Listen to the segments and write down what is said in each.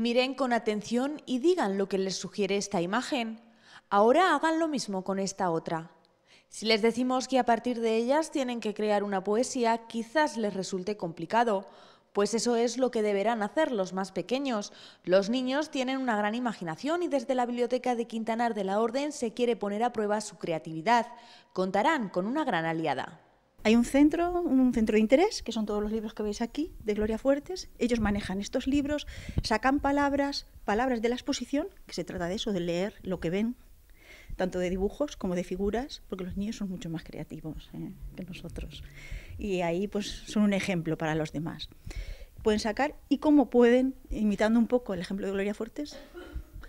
Miren con atención y digan lo que les sugiere esta imagen. Ahora hagan lo mismo con esta otra. Si les decimos que a partir de ellas tienen que crear una poesía, quizás les resulte complicado, pues eso es lo que deberán hacer los más pequeños. Los niños tienen una gran imaginación y desde la Biblioteca de Quintanar de la Orden se quiere poner a prueba su creatividad. Contarán con una gran aliada. Hay un centro, un centro de interés, que son todos los libros que veis aquí, de Gloria Fuertes. Ellos manejan estos libros, sacan palabras, palabras de la exposición, que se trata de eso, de leer lo que ven, tanto de dibujos como de figuras, porque los niños son mucho más creativos ¿eh? que nosotros. Y ahí pues son un ejemplo para los demás. Pueden sacar y cómo pueden, imitando un poco el ejemplo de Gloria Fuertes,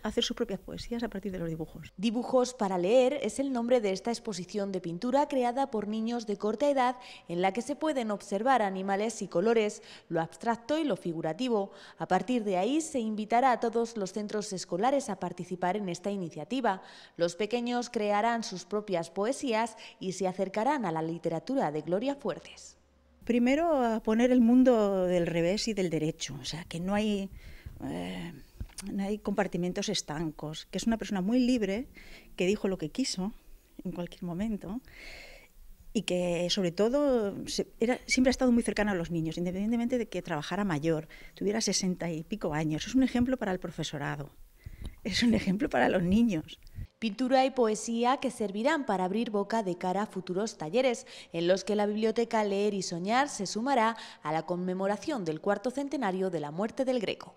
hacer sus propias poesías a partir de los dibujos. Dibujos para leer es el nombre de esta exposición de pintura creada por niños de corta edad en la que se pueden observar animales y colores, lo abstracto y lo figurativo. A partir de ahí se invitará a todos los centros escolares a participar en esta iniciativa. Los pequeños crearán sus propias poesías y se acercarán a la literatura de Gloria Fuertes. Primero a poner el mundo del revés y del derecho, o sea, que no hay... Eh, no hay compartimentos estancos, que es una persona muy libre, que dijo lo que quiso en cualquier momento y que sobre todo siempre ha estado muy cercana a los niños, independientemente de que trabajara mayor, tuviera sesenta y pico años. Es un ejemplo para el profesorado, es un ejemplo para los niños. Pintura y poesía que servirán para abrir boca de cara a futuros talleres, en los que la biblioteca Leer y Soñar se sumará a la conmemoración del cuarto centenario de la muerte del Greco.